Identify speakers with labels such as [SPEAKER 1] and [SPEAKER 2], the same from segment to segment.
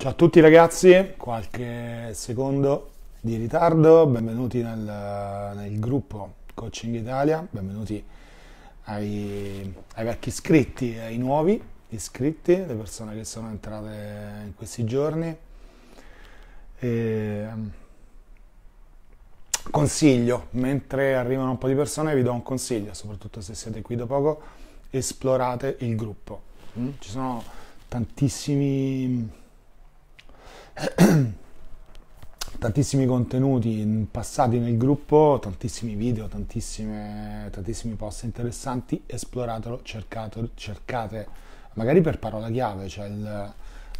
[SPEAKER 1] Ciao a tutti ragazzi, qualche secondo di ritardo, benvenuti nel, nel gruppo Coaching Italia, benvenuti ai, ai, vecchi iscritti e ai nuovi iscritti, le persone che sono entrate in questi giorni. E ehm, consiglio, mentre arrivano un po' di persone vi do un consiglio, soprattutto se siete qui da poco, esplorate il gruppo. Mm? Ci sono tantissimi tantissimi contenuti passati nel gruppo, tantissimi video, tantissimi post interessanti, esploratelo, cercato, cercate, magari per parola chiave, cioè il,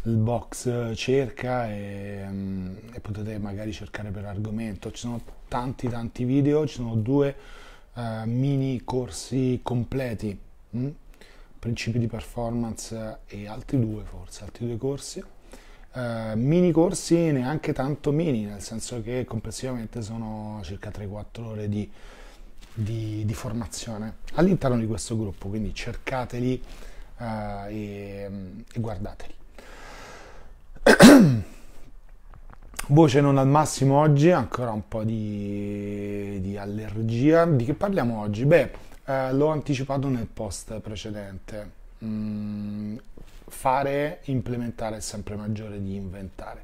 [SPEAKER 1] il box cerca e, mm, e, potete magari cercare per argomento. Ci sono tanti tanti video, ci sono due uh, mini corsi completi, mh? Mm? principi di performance e altri due forse, altri due corsi eh, mini corsi neanche tanto mini, nel senso che complessivamente sono circa 3-4 ore di, di, di, formazione all'interno di questo gruppo, quindi cercateli eh, e, mm, e guardateli. Voce non al massimo oggi, ancora un po' di, di allergia. Di che parliamo oggi? Beh, eh, l'ho anticipato nel post precedente. Mm, fare, implementare è sempre maggiore di inventare.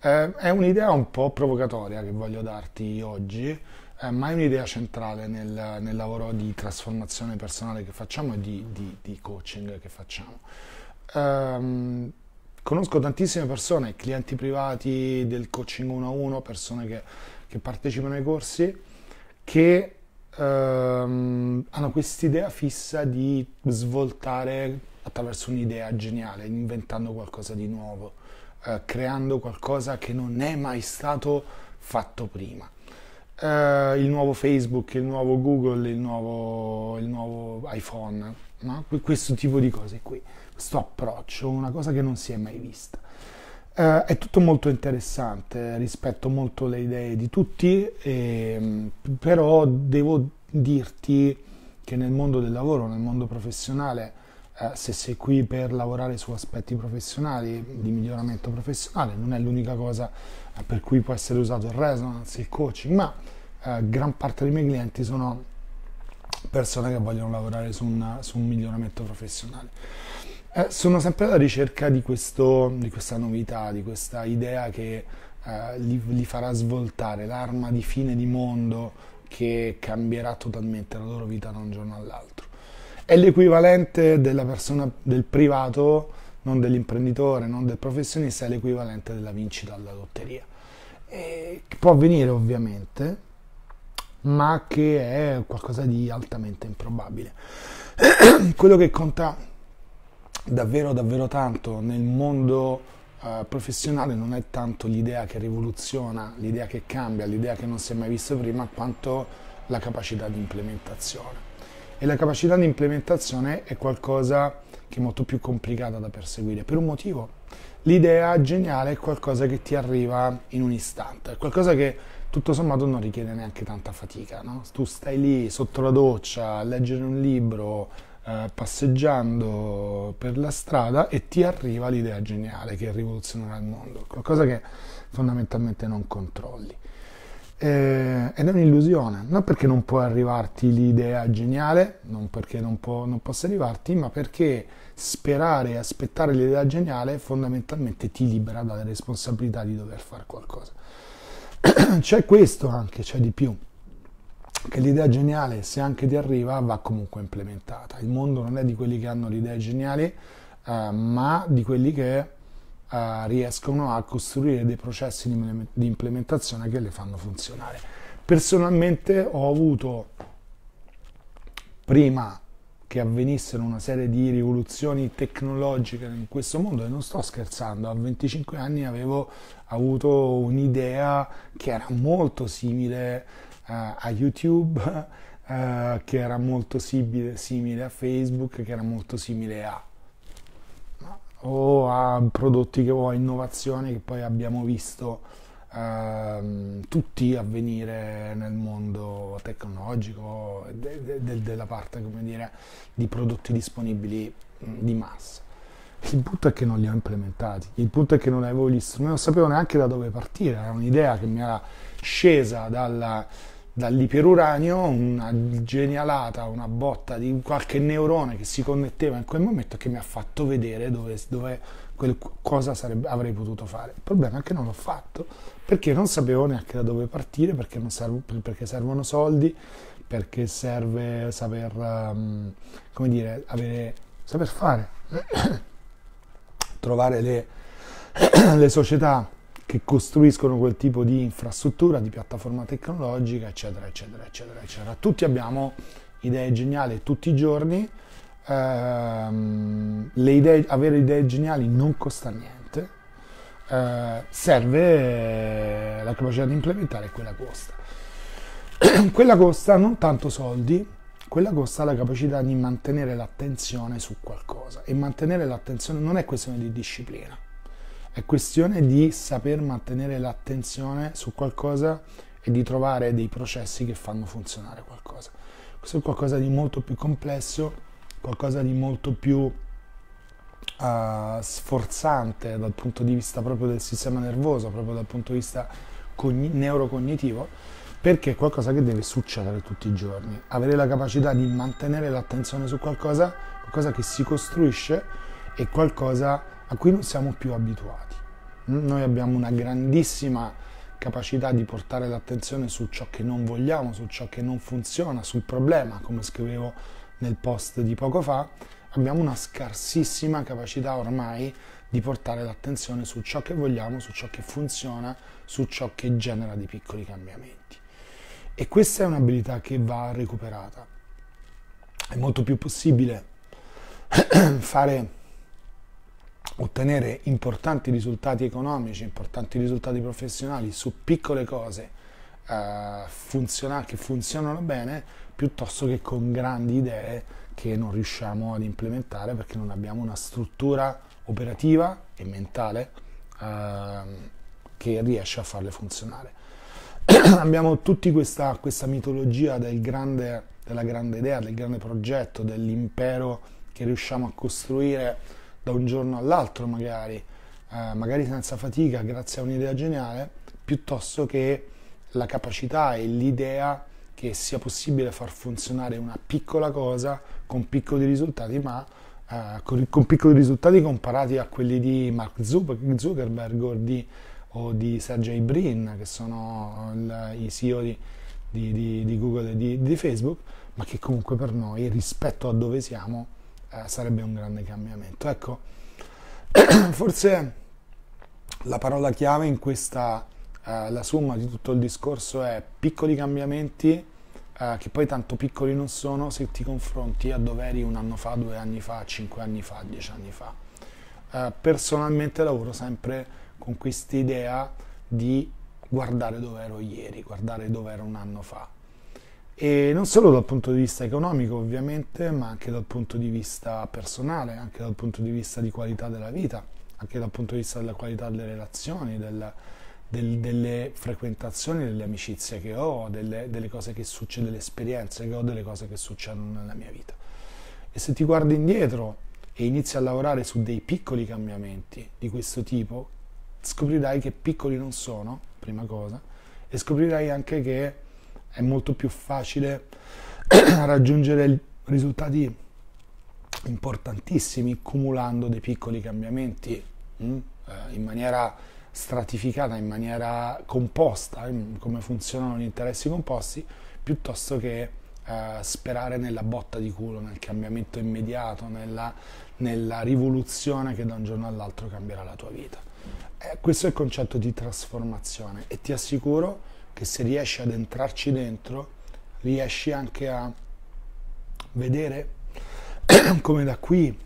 [SPEAKER 1] Eh, è un'idea un po' provocatoria che voglio darti oggi, eh, ma è un'idea centrale nel, nel, lavoro di trasformazione personale che facciamo e di, di, di coaching che facciamo. Eh, conosco tantissime persone, clienti privati del coaching 1 a 1, persone che, che partecipano ai corsi, che ehm, hanno quest'idea fissa di svoltare attraverso un'idea geniale, inventando qualcosa di nuovo, eh, creando qualcosa che non è mai stato fatto prima. Eh, il nuovo Facebook, il nuovo Google, il nuovo, il nuovo iPhone, no? questo tipo di cose qui, questo approccio, una cosa che non si è mai vista. Eh, è tutto molto interessante, rispetto molto le idee di tutti, e, ehm, però devo dirti che nel mondo del lavoro, nel mondo professionale, eh, se sei qui per lavorare su aspetti professionali, di miglioramento professionale, non è l'unica cosa eh, per cui può essere usato il resonance, il coaching, ma eh, gran parte dei miei clienti sono persone che vogliono lavorare su, una, su un miglioramento professionale. Eh, sono sempre alla ricerca di, questo, di, questa novità, di questa idea che eh, li, li farà svoltare, l'arma di fine di mondo che cambierà totalmente la loro vita da un giorno all'altro è l'equivalente della persona, del privato, non dell'imprenditore, non del professionista, è l'equivalente della vincita alla lotteria. E può avvenire ovviamente, ma che è qualcosa di altamente improbabile. Quello che conta davvero davvero tanto nel mondo eh, professionale non è tanto l'idea che rivoluziona, l'idea che cambia, l'idea che non si è mai visto prima, quanto la capacità di implementazione e la capacità di implementazione è qualcosa che è molto più complicata da perseguire per un motivo. L'idea geniale è qualcosa che ti arriva in un istante, è qualcosa che tutto sommato non richiede neanche tanta fatica. No? Tu stai lì sotto la doccia a leggere un libro, eh, passeggiando per la strada e ti arriva l'idea geniale che rivoluzionerà il mondo, qualcosa che fondamentalmente non controlli eh, ed è un'illusione, non perché non può arrivarti l'idea geniale, non perché non, può, non possa arrivarti, ma perché sperare e aspettare l'idea geniale fondamentalmente ti libera dalla responsabilità di dover fare qualcosa. c'è questo anche, c'è di più che l'idea geniale, se anche ti arriva, va comunque implementata. Il mondo non è di quelli che hanno l'idea geniale, eh, ma di quelli che eh, riescono a costruire dei processi di, di implementazione che le fanno funzionare. Personalmente ho avuto prima che avvenissero una serie di rivoluzioni tecnologiche in questo mondo e non sto scherzando, a 25 anni avevo avuto un'idea che era molto simile uh, a YouTube, uh, che era molto simile, simile a Facebook, che era molto simile a o a prodotti che, ho a innovazioni che poi abbiamo visto eh, tutti avvenire nel mondo tecnologico de, de, de, della parte come dire di prodotti disponibili di massa il punto è che non li ho implementati il punto è che non avevo gli strumenti non sapevo neanche da dove partire era un'idea che mi era scesa dalla dall'iperuranio una genialata, una botta di qualche neurone che si connetteva in quel momento che mi ha fatto vedere dove, dove quel, cosa sarebbe, avrei potuto fare. Il problema è che non l'ho fatto perché non sapevo neanche da dove partire, perché, servo, perché servono soldi, perché serve saper, um, come dire, avere, saper fare, trovare le, le società che costruiscono quel tipo di infrastruttura, di piattaforma tecnologica, eccetera, eccetera, eccetera, eccetera. Tutti abbiamo idee geniali tutti i giorni, ehm, idee, avere idee geniali non costa niente, eh, serve la capacità di implementare quella costa. quella costa non tanto soldi, quella costa la capacità di mantenere l'attenzione su qualcosa e mantenere l'attenzione non è questione di disciplina è questione di saper mantenere l'attenzione su qualcosa e di trovare dei processi che fanno funzionare qualcosa. Questo è qualcosa di molto più complesso, qualcosa di molto più uh, sforzante dal punto di vista proprio del sistema nervoso, proprio dal punto di vista cogn- neurocognitivo, perché è qualcosa che deve succedere tutti i giorni. Avere la capacità di mantenere l'attenzione su qualcosa, qualcosa che si costruisce e qualcosa a cui non siamo più abituati. Noi abbiamo una grandissima capacità di portare l'attenzione su ciò che non vogliamo, su ciò che non funziona, sul problema, come scrivevo nel post di poco fa, abbiamo una scarsissima capacità ormai di portare l'attenzione su ciò che vogliamo, su ciò che funziona, su ciò che genera dei piccoli cambiamenti. E questa è un'abilità che va recuperata. È molto più possibile fare ottenere importanti risultati economici, importanti risultati professionali su piccole cose eh, che funzionano bene, piuttosto che con grandi idee che non riusciamo ad implementare perché non abbiamo una struttura operativa e mentale eh, che riesce a farle funzionare. abbiamo tutti questa, questa mitologia del grande, della grande idea, del grande progetto, dell'impero che riusciamo a costruire da un giorno all'altro magari, eh, magari senza fatica, grazie a un'idea geniale, piuttosto che la capacità e l'idea che sia possibile far funzionare una piccola cosa con piccoli risultati, ma eh, con, con, piccoli risultati comparati a quelli di Mark Zuckerberg o di, o di Sergey Brin, che sono il, i CEO di, di, di Google e di, Facebook, ma che comunque per noi, rispetto a dove siamo, eh, sarebbe un grande cambiamento. Ecco, forse la parola chiave in questa, eh, la somma di tutto il discorso è piccoli cambiamenti, eh, che poi tanto piccoli non sono se ti confronti a dove eri un anno fa, due anni fa, cinque anni fa, dieci anni fa. Eh, personalmente lavoro sempre con questa idea di guardare dove ero ieri, guardare dove ero un anno fa e non solo dal punto di vista economico ovviamente, ma anche dal punto di vista personale, anche dal punto di vista di qualità della vita, anche dal punto di vista della qualità delle relazioni, del, del, delle frequentazioni, delle amicizie che ho, delle, delle cose che succedono, delle esperienze che ho, delle cose che succedono nella mia vita. E se ti guardi indietro e inizi a lavorare su dei piccoli cambiamenti di questo tipo, scoprirai che piccoli non sono, prima cosa, e scoprirai anche che è molto più facile raggiungere risultati importantissimi cumulando dei piccoli cambiamenti mm? eh, in maniera stratificata, in maniera composta, come funzionano gli interessi composti, piuttosto che eh, sperare nella botta di culo, nel cambiamento immediato, nella, nella rivoluzione che da un giorno all'altro cambierà la tua vita. Eh, questo è il concetto di trasformazione e ti assicuro che se riesci ad entrarci dentro, riesci anche a vedere come da qui,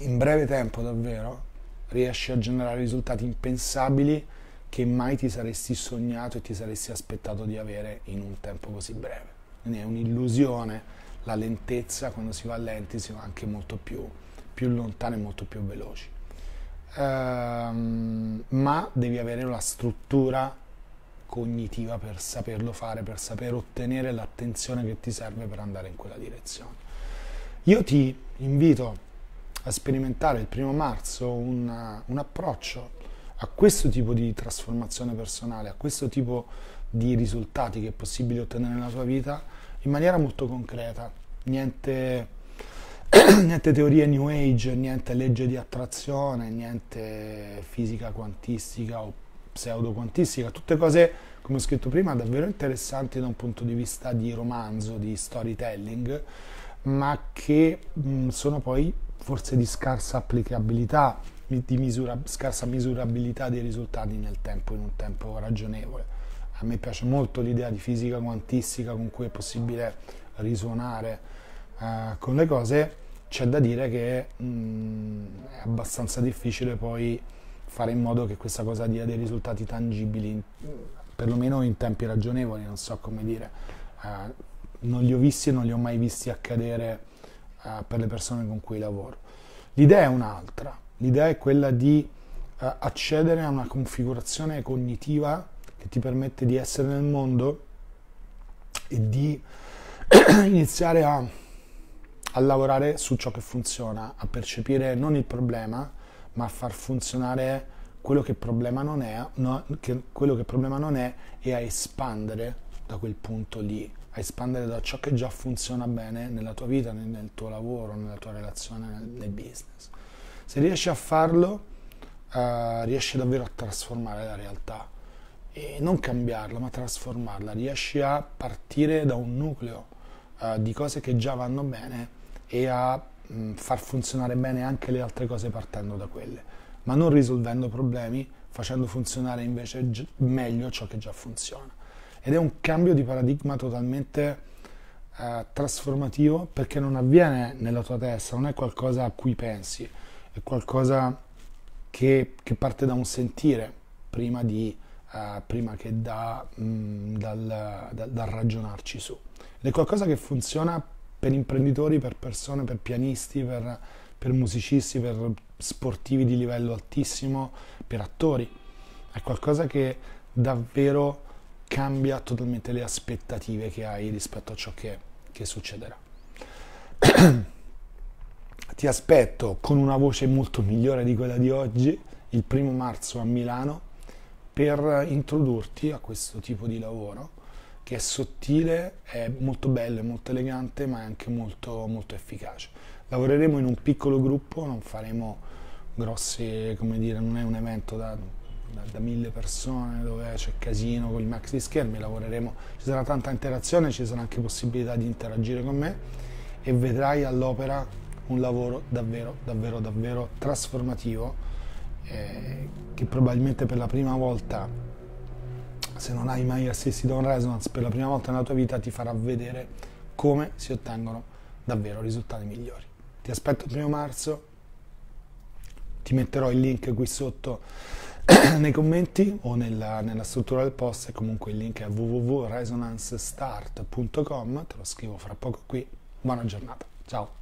[SPEAKER 1] in breve tempo davvero, riesci a generare risultati impensabili che mai ti saresti sognato e ti saresti aspettato di avere in un tempo così breve. Quindi è un'illusione la lentezza, quando si va lenti si va anche molto più, più lontane e molto più veloci. Ehm, ma devi avere la struttura cognitiva per saperlo fare, per saper ottenere l'attenzione che ti serve per andare in quella direzione. Io ti invito a sperimentare il primo marzo un, un approccio a questo tipo di trasformazione personale, a questo tipo di risultati che è possibile ottenere nella tua vita in maniera molto concreta. Niente niente teorie new age, niente legge di attrazione, niente fisica quantistica o pseudo-quantistica, tutte cose, come ho scritto prima, davvero interessanti da un punto di vista di romanzo, di storytelling, ma che mh, mm, sono poi forse di scarsa applicabilità, di misura, scarsa misurabilità dei risultati nel tempo, in un tempo ragionevole. A me piace molto l'idea di fisica quantistica con cui è possibile risuonare eh, con le cose, c'è da dire che mh, mm, è abbastanza difficile poi fare in modo che questa cosa dia dei risultati tangibili, perlomeno in tempi ragionevoli, non so come dire. Eh, non li ho visti e non li ho mai visti accadere eh, per le persone con cui lavoro. L'idea è un'altra, l'idea è quella di eh, accedere a una configurazione cognitiva che ti permette di essere nel mondo e di iniziare a, a lavorare su ciò che funziona, a percepire non il problema, ma a far funzionare quello che problema non è, no, che quello che problema non è e a espandere da quel punto lì, a espandere da ciò che già funziona bene nella tua vita, nel, nel tuo lavoro, nella tua relazione, nel, nel business. Se riesci a farlo, eh, riesci davvero a trasformare la realtà e non cambiarla, ma trasformarla. Riesci a partire da un nucleo eh, di cose che già vanno bene e a Mm, far funzionare bene anche le altre cose partendo da quelle, ma non risolvendo problemi, facendo funzionare invece meglio ciò che già funziona. Ed è un cambio di paradigma totalmente eh, trasformativo perché non avviene nella tua testa, non è qualcosa a cui pensi, è qualcosa che, che parte da un sentire prima, di, eh, prima che da, mh, mm, dal, da, dal ragionarci su. Ed è qualcosa che funziona per imprenditori, per persone, per pianisti, per, per musicisti, per sportivi di livello altissimo, per attori. È qualcosa che davvero cambia totalmente le aspettative che hai rispetto a ciò che, che succederà. Ti aspetto con una voce molto migliore di quella di oggi, il primo marzo a Milano, per introdurti a questo tipo di lavoro che è sottile, è molto bello, è molto elegante, ma è anche molto, molto efficace. Lavoreremo in un piccolo gruppo, non faremo grossi, come dire, non è un evento da, da, da mille persone dove c'è casino con i max di schermi, lavoreremo, ci sarà tanta interazione, ci sarà anche possibilità di interagire con me e vedrai all'opera un lavoro davvero, davvero, davvero trasformativo eh, che probabilmente per la prima volta se non hai mai assistito a un resonance per la prima volta nella tua vita, ti farà vedere come si ottengono davvero risultati migliori. Ti aspetto il primo marzo, ti metterò il link qui sotto nei commenti o nella, nella struttura del post e comunque il link è www.resonancestart.com, te lo scrivo fra poco qui. Buona giornata, ciao!